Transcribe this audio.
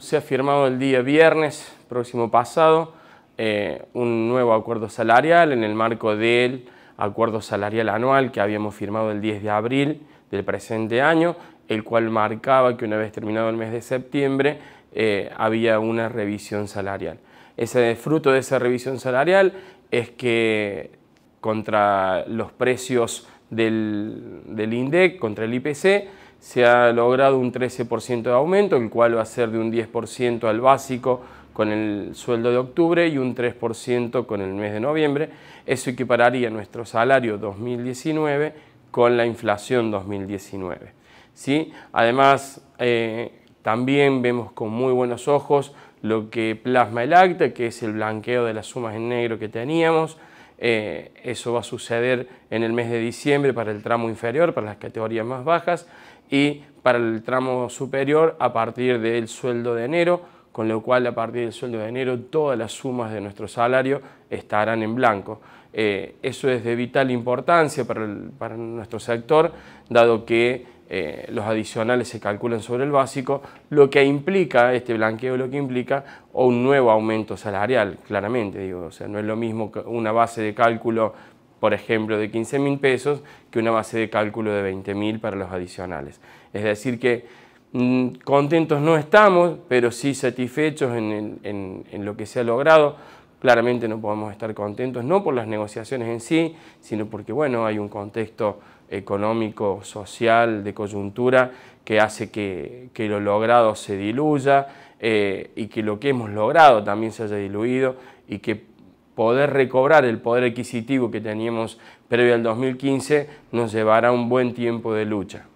Se ha firmado el día viernes próximo pasado eh, un nuevo acuerdo salarial en el marco del acuerdo salarial anual que habíamos firmado el 10 de abril del presente año, el cual marcaba que una vez terminado el mes de septiembre eh, había una revisión salarial. Ese fruto de esa revisión salarial es que contra los precios del, del INDEC, contra el IPC, se ha logrado un 13% de aumento, el cual va a ser de un 10% al básico con el sueldo de octubre y un 3% con el mes de noviembre. Eso equipararía nuestro salario 2019 con la inflación 2019. ¿sí? Además, eh, también vemos con muy buenos ojos lo que plasma el acta, que es el blanqueo de las sumas en negro que teníamos, eh, eso va a suceder en el mes de diciembre para el tramo inferior, para las categorías más bajas, y para el tramo superior a partir del sueldo de enero, con lo cual a partir del sueldo de enero todas las sumas de nuestro salario estarán en blanco. Eh, eso es de vital importancia para nuestro sector, dado que eh, los adicionales se calculan sobre el básico, lo que implica, este blanqueo lo que implica, un nuevo aumento salarial, claramente, digo, o sea, no es lo mismo que una base de cálculo, por ejemplo, de 15 mil pesos que una base de cálculo de 20 mil para los adicionales. Es decir que mm, contentos no estamos, pero sí satisfechos en lo que se ha logrado, Claramente no podemos estar contentos, no por las negociaciones en sí, sino porque bueno, hay un contexto económico, social, de coyuntura, que hace que, lo logrado se diluya eh, y que lo que hemos logrado también se haya diluido y que poder recobrar el poder adquisitivo que teníamos previo al 2015 nos llevará un buen tiempo de lucha.